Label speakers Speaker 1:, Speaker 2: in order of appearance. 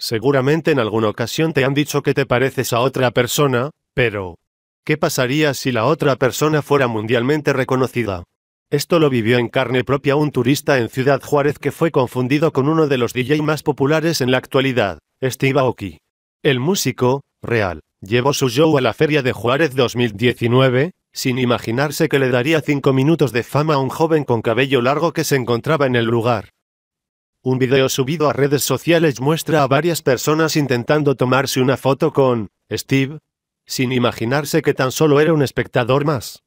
Speaker 1: Seguramente en alguna ocasión te han dicho que te pareces a otra persona, pero... ¿Qué pasaría si la otra persona fuera mundialmente reconocida? Esto lo vivió en carne propia un turista en Ciudad Juárez que fue confundido con uno de los DJ más populares en la actualidad, Steve Aoki. El músico, real, llevó su show a la Feria de Juárez 2019, sin imaginarse que le daría cinco minutos de fama a un joven con cabello largo que se encontraba en el lugar. Un video subido a redes sociales muestra a varias personas intentando tomarse una foto con Steve, sin imaginarse que tan solo era un espectador más.